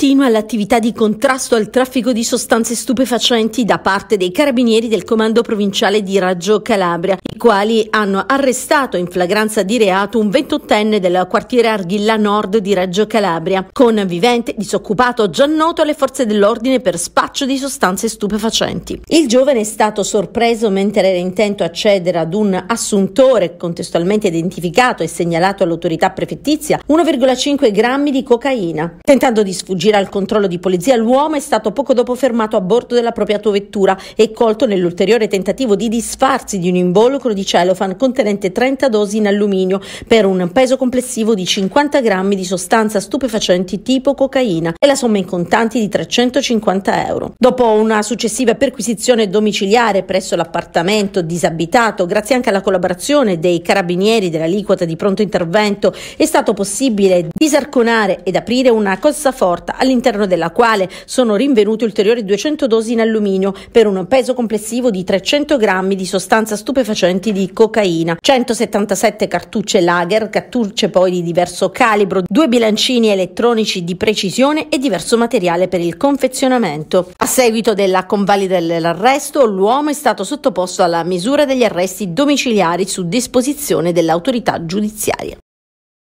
Continua l'attività di contrasto al traffico di sostanze stupefacenti da parte dei carabinieri del comando provinciale di Raggio Calabria, i quali hanno arrestato in flagranza di reato un 28enne del quartiere Arghilla Nord di Raggio Calabria, con vivente disoccupato già noto alle forze dell'ordine per spaccio di sostanze stupefacenti. Il giovane è stato sorpreso mentre era intento accedere ad un assuntore contestualmente identificato e segnalato all'autorità prefettizia 1,5 grammi di cocaina, tentando di sfuggire fuggire al controllo di polizia, l'uomo è stato poco dopo fermato a bordo della propria autovettura e colto nell'ulteriore tentativo di disfarsi di un involucro di celofan contenente 30 dosi in alluminio per un peso complessivo di 50 grammi di sostanza stupefacenti tipo cocaina e la somma in contanti di 350 euro. Dopo una successiva perquisizione domiciliare presso l'appartamento disabitato, grazie anche alla collaborazione dei carabinieri dell'aliquota di pronto intervento, è stato possibile disarconare ed aprire una forte all'interno della quale sono rinvenute ulteriori 200 dosi in alluminio per un peso complessivo di 300 grammi di sostanza stupefacenti di cocaina, 177 cartucce lager, cartucce poi di diverso calibro, due bilancini elettronici di precisione e diverso materiale per il confezionamento. A seguito della convalida dell'arresto, l'uomo è stato sottoposto alla misura degli arresti domiciliari su disposizione dell'autorità giudiziaria.